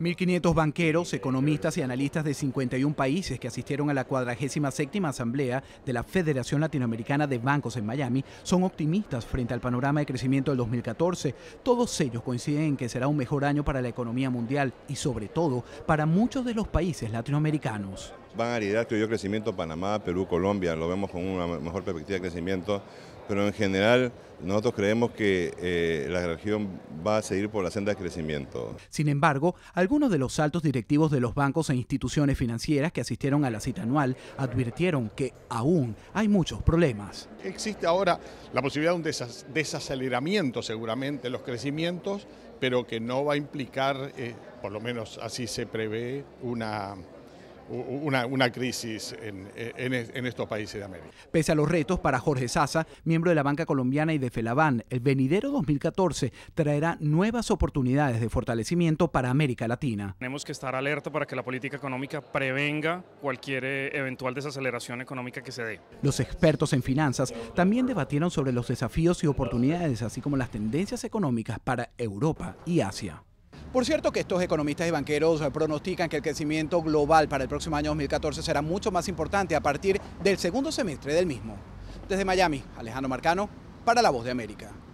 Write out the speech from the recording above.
1.500 banqueros, economistas y analistas de 51 países que asistieron a la 47 Asamblea de la Federación Latinoamericana de Bancos en Miami son optimistas frente al panorama de crecimiento del 2014. Todos ellos coinciden en que será un mejor año para la economía mundial y sobre todo para muchos de los países latinoamericanos van a liderar, creo yo, crecimiento Panamá, Perú, Colombia, lo vemos con una mejor perspectiva de crecimiento, pero en general nosotros creemos que eh, la región va a seguir por la senda de crecimiento. Sin embargo, algunos de los altos directivos de los bancos e instituciones financieras que asistieron a la cita anual advirtieron que aún hay muchos problemas. Existe ahora la posibilidad de un desaceleramiento seguramente de los crecimientos, pero que no va a implicar, eh, por lo menos así se prevé, una una, crisis en, estos países de América. Pese a los retos para Jorge Sasa, miembro de la banca colombiana y de Felaban, el venidero 2014 traerá nuevas oportunidades de fortalecimiento para América Latina. Tenemos que estar alerta para que la política económica prevenga cualquier eh, eventual desaceleración económica que se dé. Los expertos en finanzas también debatieron sobre los desafíos y oportunidades, así como las tendencias económicas para Europa y Asia. Por cierto que estos economistas y banqueros pronostican que el crecimiento global para el próximo año 2014 será mucho más importante a partir del segundo semestre del mismo. Desde Miami, Alejandro Marcano, para La Voz de América.